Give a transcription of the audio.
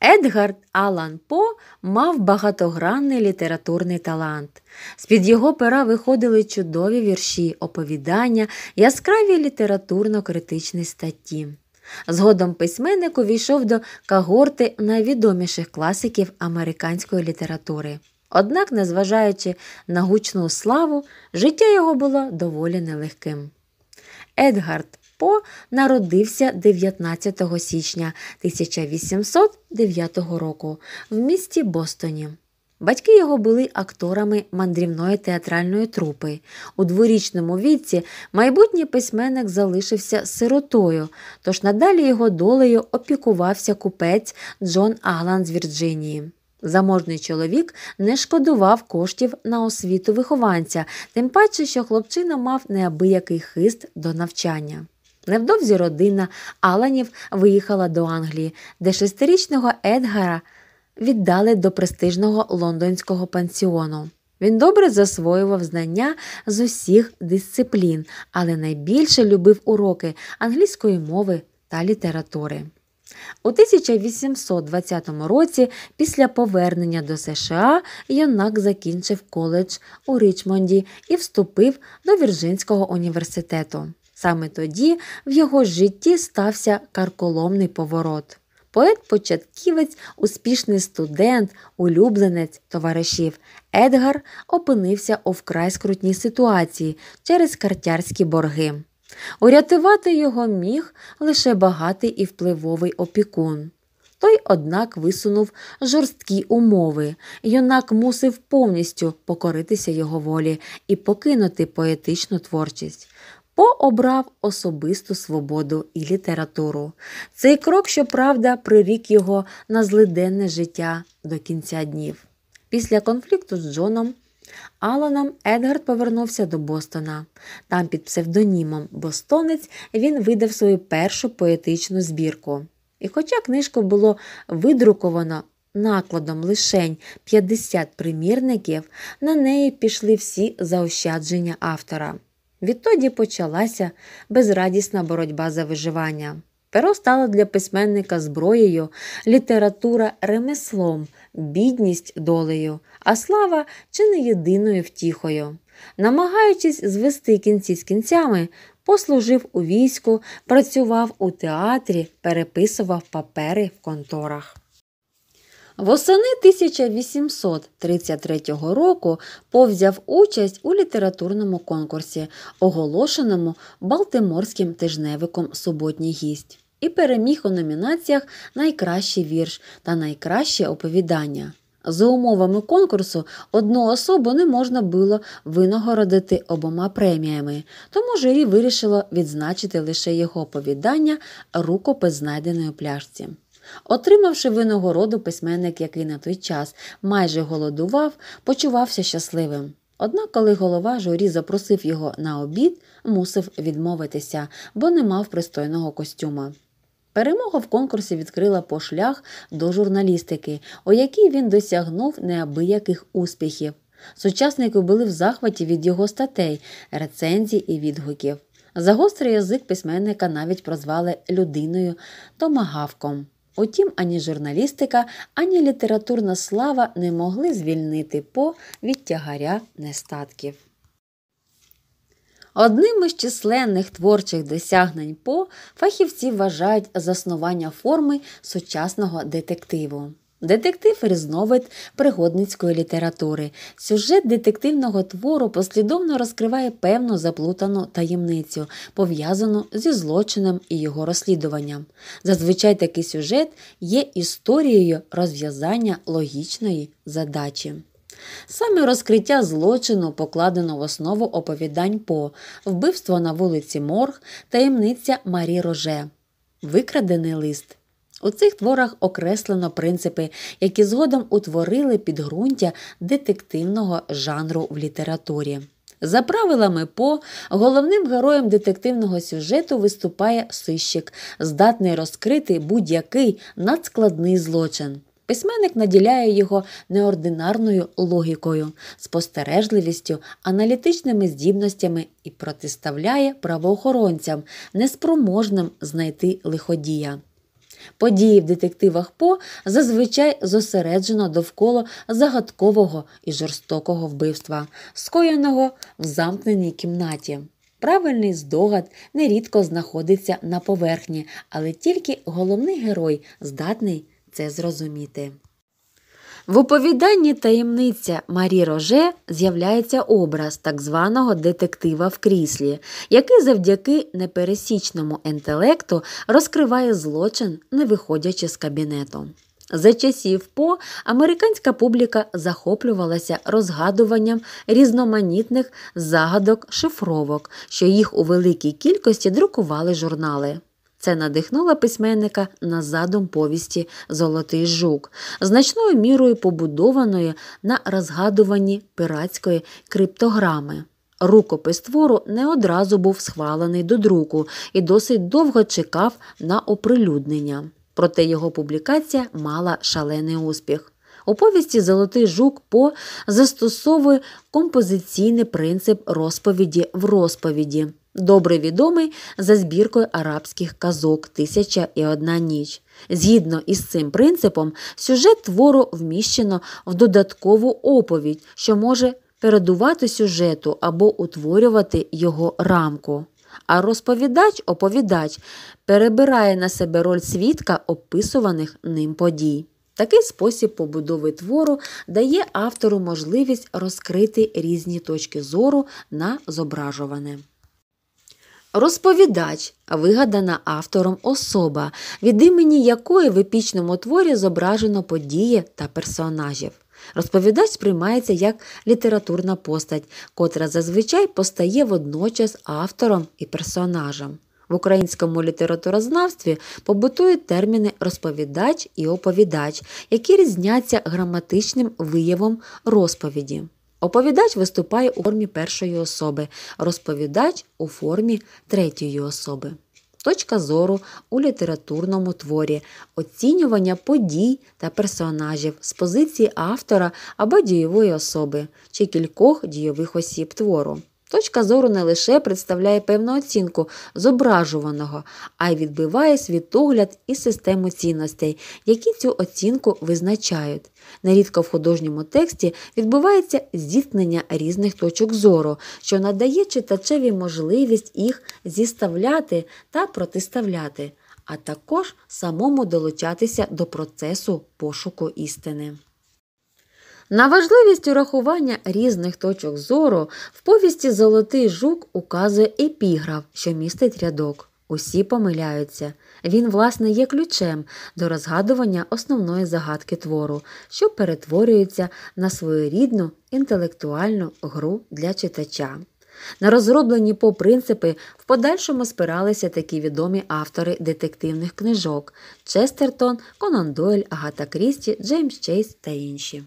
Едгард Алан По мав багатогранний літературний талант. З-під його пера виходили чудові вірші, оповідання, яскраві літературно-критичні статті. Згодом письменник увійшов до когорти найвідоміших класиків американської літератури. Однак, незважаючи на гучну славу, життя його було доволі нелегким. Едгард Сашпо народився 19 січня 1809 року в місті Бостоні. Батьки його були акторами мандрівної театральної трупи. У дворічному віці майбутній письменник залишився сиротою, тож надалі його долею опікувався купець Джон Аглан з Вірджинії. Заможний чоловік не шкодував коштів на освіту вихованця, тим паче, що хлопчина мав неабиякий хист до навчання. Невдовзі родина Аланів виїхала до Англії, де шестирічного Едгара віддали до престижного лондонського пансіону. Він добре засвоював знання з усіх дисциплін, але найбільше любив уроки англійської мови та літератури. У 1820 році, після повернення до США, юнак закінчив коледж у Річмонді і вступив до Вірджинського університету. Саме тоді в його житті стався карколомний поворот. Поет-початківець, успішний студент, улюбленець товаришів Едгар опинився у вкрай скрутній ситуації через картярські борги. Урятувати його міг лише багатий і впливовий опікун. Той, однак, висунув жорсткі умови. Юнак мусив повністю покоритися його волі і покинути поетичну творчість пообрав особисту свободу і літературу. Цей крок, щоправда, прирік його на злиденне життя до кінця днів. Після конфлікту з Джоном. Аланом Едгард повернувся до Бостона. Там, під псевдонімом Бостонець, він видав свою першу поетичну збірку. І хоча книжку було видруковано накладом лишень 50 примірників, на неї пішли всі заощадження автора. Відтоді почалася безрадісна боротьба за виживання. Перо стало для письменника зброєю, література ремеслом, бідність долею, а слава чи не єдиною втіхою. Намагаючись звести кінці з кінцями, послужив у війську, працював у театрі, переписував папери в конторах. Восени 1833 року повзяв участь у літературному конкурсі, оголошеному Балтиморським тижневиком Суботній гість, і переміг у номінаціях Найкращий вірш та найкраще оповідання. За умовами конкурсу одну особу не можна було винагородити обома преміями, тому журі вирішило відзначити лише його оповідання рукопис знайденої пляшці. Отримавши винагороду, письменник, який на той час майже голодував, почувався щасливим. Однак, коли голова журі запросив його на обід, мусив відмовитися, бо не мав пристойного костюма. Перемога в конкурсі відкрила пошлях до журналістики, у якій він досягнув неабияких успіхів. Сучасники були в захваті від його статей, рецензій і відгуків. За гострий язик письменника навіть прозвали людиною томагавком. Утім, ані журналістика, ані літературна слава не могли звільнити по від тягаря нестатків. Одним із численних творчих досягнень по фахівці вважають заснування форми сучасного детективу. Детектив різновид пригодницької літератури. Сюжет детективного твору послідовно розкриває певну заплутану таємницю, пов'язану зі злочином і його розслідуванням. Зазвичай такий сюжет є історією розв'язання логічної задачі. Саме розкриття злочину покладено в основу оповідань по вбивство на вулиці Морг, таємниця Марі Роже, викрадений лист. У цих творах окреслено принципи, які згодом утворили підґрунтя детективного жанру в літературі. За правилами По головним героєм детективного сюжету виступає сищик, здатний розкрити будь-який надскладний злочин. Письменник наділяє його неординарною логікою, спостережливістю, аналітичними здібностями і протиставляє правоохоронцям, неспроможним знайти лиходія. Події в детективах По зазвичай зосереджено довкола загадкового і жорстокого вбивства, скоєного в замкненій кімнаті. Правильний здогад нерідко знаходиться на поверхні, але тільки головний герой здатний це зрозуміти. В оповіданні таємниця Марі Роже з'являється образ так званого детектива в кріслі, який завдяки непересічному інтелекту розкриває злочин, не виходячи з кабінету. За часів по американська публіка захоплювалася розгадуванням різноманітних загадок шифровок, що їх у великій кількості друкували журнали. Це надихнуло письменника на задум повісті Золотий жук, значною мірою побудованої на розгадуванні пиратської криптограми. Рукопис твору не одразу був схвалений до друку і досить довго чекав на оприлюднення. Проте його публікація мала шалений успіх. У повісті Золотий жук по застосовує композиційний принцип розповіді в розповіді добре відомий за збіркою арабських казок Тисяча і одна ніч. Згідно із цим принципом, сюжет твору вміщено в додаткову оповідь, що може передувати сюжету або утворювати його рамку. А розповідач-оповідач перебирає на себе роль свідка описуваних ним подій. Такий спосіб побудови твору дає автору можливість розкрити різні точки зору на зображуване. Розповідач вигадана автором особа, від імені якої в епічному творі зображено події та персонажів. Розповідач сприймається як літературна постать, котра зазвичай постає водночас автором і персонажем. В українському літературознавстві побутують терміни розповідач і оповідач, які різняться граматичним виявом розповіді. Оповідач виступає у формі першої особи, розповідач у формі третьої особи. Точка зору у літературному творі, оцінювання подій та персонажів з позиції автора або дієвої особи чи кількох дієвих осіб твору. Точка зору не лише представляє певну оцінку зображуваного, а й відбиває світогляд і систему цінностей, які цю оцінку визначають. Нерідко в художньому тексті відбувається зіткнення різних точок зору, що надає читачеві можливість їх зіставляти та протиставляти, а також самому долучатися до процесу пошуку істини. На важливість урахування різних точок зору в повісті Золотий жук указує епіграф, що містить рядок. Усі помиляються. Він, власне, є ключем до розгадування основної загадки твору, що перетворюється на своєрідну інтелектуальну гру для читача. На розроблені по принципи в подальшому спиралися такі відомі автори детективних книжок Честертон, Конан Дойль, Агата Крісті, Джеймс Чейз та інші.